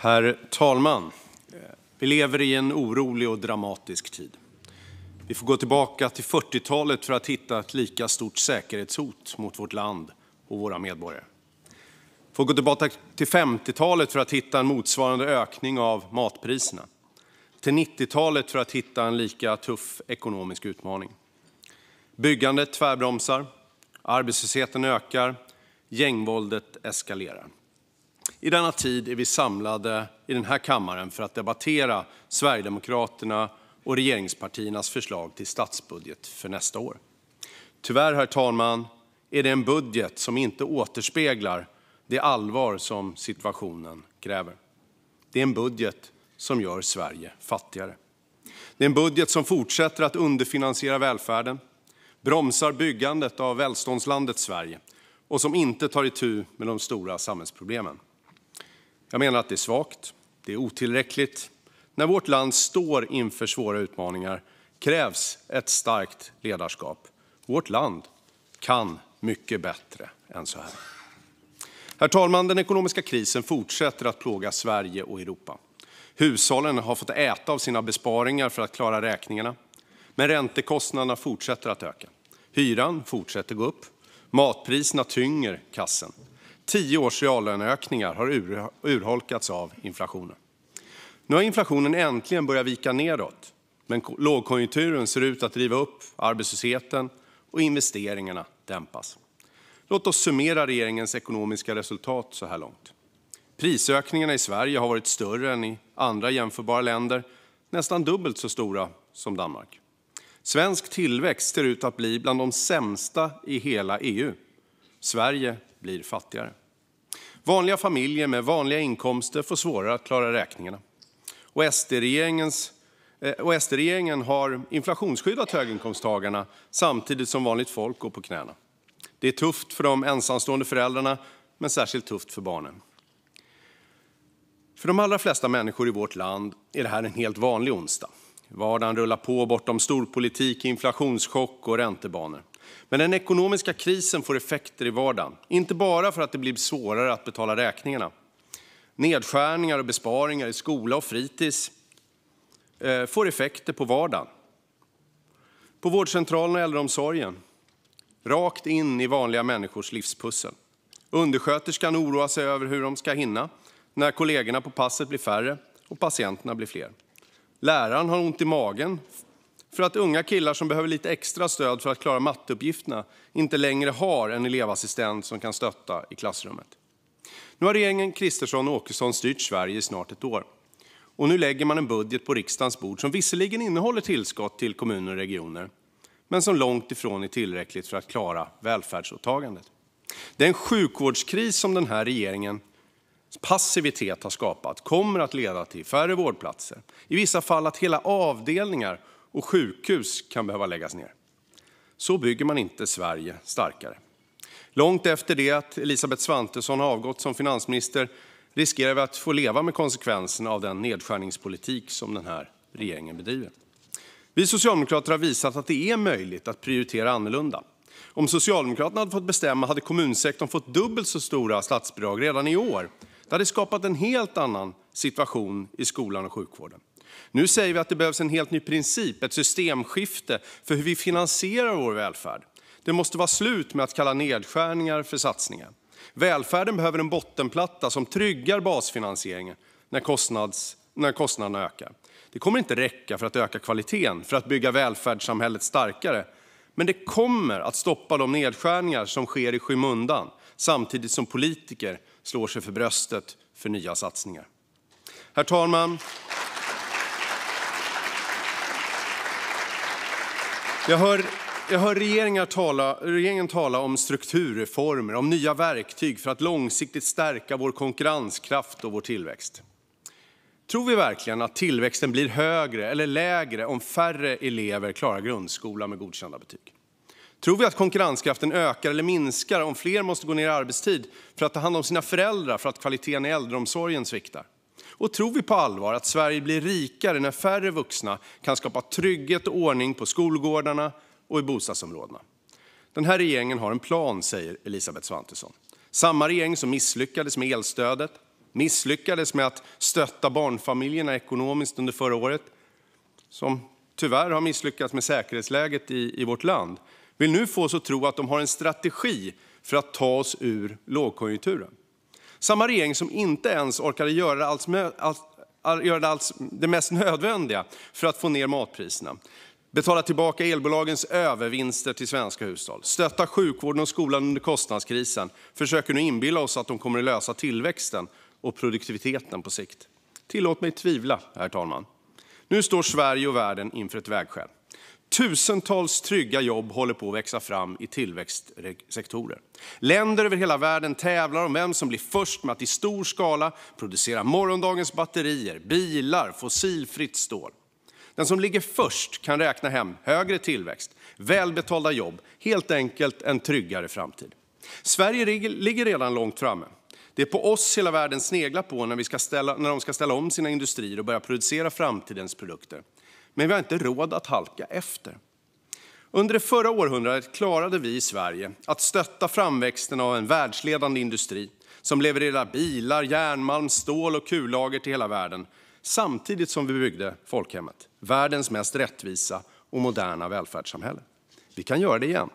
Herr talman! Vi lever i en orolig och dramatisk tid. Vi får gå tillbaka till 40-talet för att hitta ett lika stort säkerhetshot mot vårt land och våra medborgare. Vi får gå tillbaka till 50-talet för att hitta en motsvarande ökning av matpriserna och till 90-talet för att hitta en lika tuff ekonomisk utmaning. Byggandet tvärbromsar, arbetslösheten ökar och gängvåldet eskalerar. I denna tid är vi samlade i denna kammare för att debattera Sverigedemokraternas och regeringspartiernas förslag till statsbudget för nästa år. Tyvärr, herr talman, är det en budget som inte återspeglar det allvar som situationen kräver. Det är en budget som gör Sverige fattigare. Det är en budget som fortsätter att underfinansiera välfärden, bromsar byggandet av välståndslandet Sverige och inte tar itu med de stora samhällsproblemen. Jag menar att det är svagt och otillräckligt. När vårt land står inför svåra utmaningar krävs ett starkt ledarskap. Vårt land kan mycket bättre än så här. Herr talman! Den ekonomiska krisen fortsätter att plåga Sverige och Europa. Hushållen har fått äta av sina besparingar för att klara räkningarna. Men räntekostnaderna fortsätter att öka. Hyran fortsätter att gå upp. Matpriserna tynger kassen. Tio års reallöneökningar har urholkats av inflationen. Nu har inflationen äntligen börjat vika nedåt, men lågkonjunkturen ser ut att driva upp arbetslösheten och investeringarna dämpas. Låt oss summera regeringens ekonomiska resultat så här långt. Prisökningarna i Sverige har varit större än i andra jämförbara länder, nästan dubbelt så stora som Danmark. Svensk tillväxt ser ut att bli bland de sämsta i hela EU. Sverige blir fattigare. Vanliga familjer med vanliga inkomster får svårare att klara räkningarna. SD-regeringen eh, har inflationsskyddat höginkomsttagarna samtidigt som vanligt folk går på knäna. Det är tufft för de ensamstående föräldrarna, men särskilt tufft för barnen. För de allra flesta människor i vårt land är det här en helt vanlig onsdag. Vardagen rullar på bortom storpolitik, inflationschock och räntebanor. Men den ekonomiska krisen får effekter i vardagen, inte bara för att det blir svårare att betala räkningarna. Nedskärningar och besparingar i skola och fritis eh, får effekter på vardagen, på vårdcentralen och äldreomsorgen, rakt in i vanliga människors livspussel. Undersköterskan oroar sig över hur de ska hinna när kollegorna på passet blir färre och patienterna blir fler. Läraren har ont i magen för att unga killar som behöver lite extra stöd för att klara matteuppgifterna inte längre har en elevassistent som kan stötta i klassrummet. Nu har regeringen Kristersson och Åkesson styrt Sverige i snart ett år, och nu lägger man en budget på riksdagens bord som visserligen innehåller tillskott till kommuner och regioner men som långt ifrån är tillräckligt för att klara välfärdsåtagandet. Den sjukvårdskris som den här regeringens passivitet har skapat kommer att leda till färre vårdplatser och i vissa fall till att hela avdelningar och sjukhus kan behöva läggas ned. Så bygger man inte Sverige starkare. Långt efter det att Elisabeth Svantesson har avgått som finansminister riskerar vi att få leva med konsekvenserna av den nedskärningspolitik som den här regeringen bedriver. Vi socialdemokrater har visat att det är möjligt att prioritera annorlunda. Om Socialdemokraterna hade fått bestämma hade kommunsektorn fått dubbelt så stora statsbidrag redan i år. Det hade skapat en helt annan situation i skolan och sjukvården. Nu säger vi att det behövs en helt ny princip, ett systemskifte, för hur vi finansierar vår välfärd. Det måste vara slut med att kalla nedskärningar för satsningar. Välfärden behöver en bottenplatta som tryggar basfinansieringen när kostnaderna ökar. Det kommer inte att räcka för att öka kvaliteten, för att bygga välfärdssamhället starkare. Men det kommer att stoppa de nedskärningar som sker i skymundan samtidigt som politiker slår sig för bröstet för nya satsningar. Herr talman! Jag hör, jag hör regeringen, tala, regeringen tala om strukturreformer, om nya verktyg för att långsiktigt stärka vår konkurrenskraft och vår tillväxt. Tror vi verkligen att tillväxten blir högre eller lägre om färre elever klarar grundskolan med godkända betyg? Tror vi att konkurrenskraften ökar eller minskar om fler måste gå ned i arbetstid för att ta hand om sina föräldrar för att kvaliteten i äldreomsorgen sviktar? Och tror vi på allvar att Sverige blir rikare när färre vuxna kan skapa trygghet och ordning på skolgårdarna och i bostadsområdena? Den här regeringen har en plan, säger Elisabeth Svantesson. Samma regering som misslyckades med elstödet, misslyckades med att stötta barnfamiljerna ekonomiskt under förra året, som tyvärr har misslyckats med säkerhetsläget i, i vårt land, vill nu få oss att tro att de har en strategi för att ta oss ur lågkonjunkturen. Samma regering som inte ens orkade göra det mest nödvändiga för att få ned matpriserna, betala tillbaka elbolagens övervinster till svenska hushåll, och stötta sjukvården och skolan under kostnadskrisen försöker nu inbilla oss att de kommer att lösa tillväxten och produktiviteten på sikt. Tillåt mig tvivla, herr talman. Nu står Sverige och världen inför ett vägskäl. Tusentals trygga jobb håller på att växa fram i tillväxtsektorer. Länder över hela världen tävlar om vem som blir först med att i stor skala producera morgondagens batterier, bilar och fossilfritt stål. Den som ligger först kan räkna hem högre tillväxt, välbetalda jobb, helt enkelt en tryggare framtid. Sverige ligger redan långt framme. Det är på oss hela världen sneglar på när, vi ska ställa, när de ska ställa om sina industrier och börja producera framtidens produkter. Men vi har inte råd att halka efter. Under det förra århundradet klarade vi i Sverige att stötta framväxten av en världsledande industri som levererar bilar, järnmalm, stål och kullager till hela världen samtidigt som vi byggde folkhemmet, världens mest rättvisa och moderna välfärdssamhälle. Vi kan göra det igen.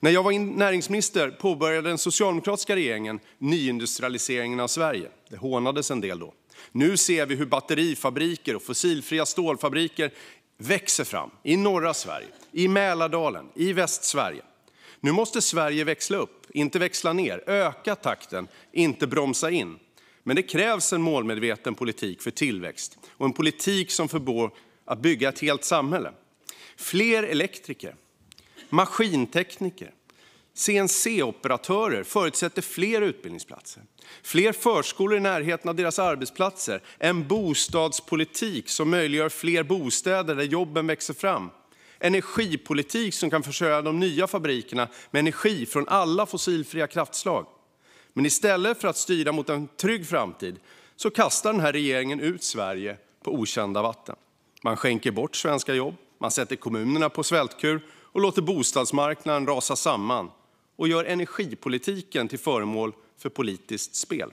När jag var näringsminister påbörjade den socialdemokratiska regeringen nyindustrialiseringen av Sverige. Det hånades en del då. Nu ser vi hur batterifabriker och fossilfria stålfabriker växer fram i norra Sverige, i Mälardalen, och i Västsverige. Nu måste Sverige växla upp, inte växla ner, öka takten, inte bromsa in. Men det krävs en målmedveten politik för tillväxt och en politik som förmår att bygga ett helt samhälle. Fler elektriker, maskintekniker, CNC-operatörer förutsätter fler utbildningsplatser, fler förskolor i närheten av deras arbetsplatser, en bostadspolitik som möjliggör fler bostäder där jobben växer fram och en energipolitik som kan försörja de nya fabrikerna med energi från alla fossilfria kraftslag. Men i stället för att styra mot en trygg framtid kastar den här regeringen ut Sverige på okända vatten. Man skänker bort svenska jobb, man sätter kommunerna på svältkur och låter bostadsmarknaden rasa samman och gör energipolitiken till föremål för politiskt spel.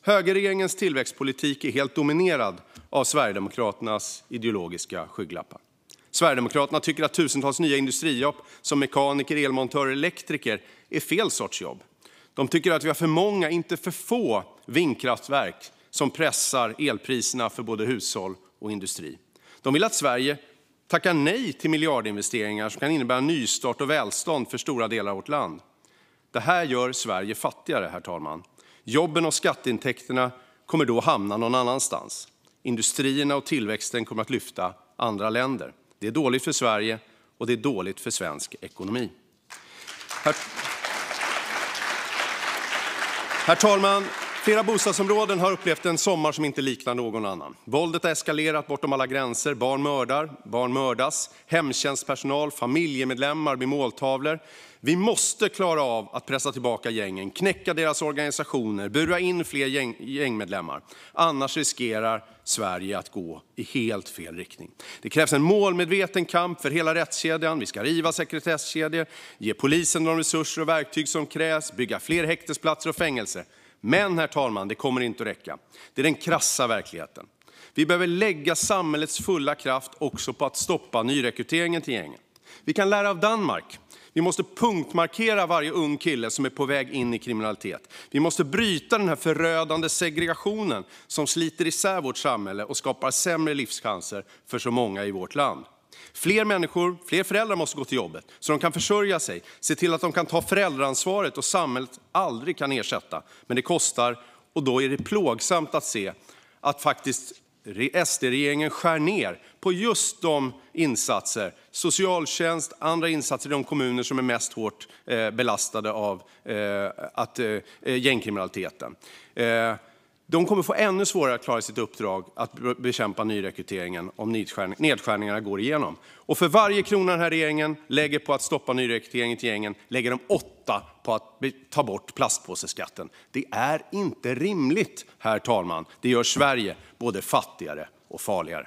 Högerregeringens tillväxtpolitik är helt dominerad av Sverigedemokraternas ideologiska skygglappar. Sverigedemokraterna tycker att tusentals nya industrijobb som mekaniker, elmontörer och elektriker är fel sorts jobb. De tycker att vi har för många, inte för få, vindkraftverk som pressar elpriserna för både hushåll och industri. De vill att Sverige tackar nej till miljardinvesteringar som kan innebära nystart och välstånd för stora delar av vårt land. Det här gör Sverige fattigare, herr talman. Jobben och skatteintäkterna kommer då att hamna någon annanstans. Industrierna och tillväxten kommer att lyfta andra länder. Det är dåligt för Sverige, och det är dåligt för svensk ekonomi. Herr talman! Flera bostadsområden har upplevt en sommar som inte liknar någon annan. Våldet har eskalerat bortom alla gränser. Barn mördar, barn mördas, hemtjänstpersonal och familjemedlemmar blir måltavlor. Vi måste klara av att pressa tillbaka gängen, knäcka deras organisationer och bura in fler gäng, gängmedlemmar. Annars riskerar Sverige att gå i helt fel riktning. Det krävs en målmedveten kamp för hela rättskedjan. Vi ska riva sekretesskedjor, ge polisen de resurser och verktyg som krävs, bygga fler häktesplatser och fängelser. Men, herr talman, det kommer inte att räcka. Det är den krassa verkligheten. Vi behöver lägga samhällets fulla kraft också på att stoppa nyrekryteringen till gängen. Vi kan lära av Danmark. Vi måste punktmarkera varje ung kille som är på väg in i kriminalitet. Vi måste bryta den förödande segregationen som sliter isär vårt samhälle och skapar sämre livschanser för så många i vårt land. Fler människor, fler föräldrar, måste gå till jobbet så att de kan försörja sig. och Se till att de kan ta föräldraansvaret som samhället aldrig kan ersätta. Men det kostar, och då är det plågsamt att se att SD-regeringen skär ned på just de insatser socialtjänst och andra insatser i de kommuner som är mest hårt eh, belastade av eh, eh, gängkriminaliteten. De kommer att få ännu svårare att klara sitt uppdrag att bekämpa nyrekryteringen om nedskärningarna går igenom. För varje krona den här regeringen lägger på att stoppa nyrekryteringen till gängen lägger de åtta på att ta bort plastpåseskatten. Det är inte rimligt, herr talman. Det gör Sverige både fattigare och farligare.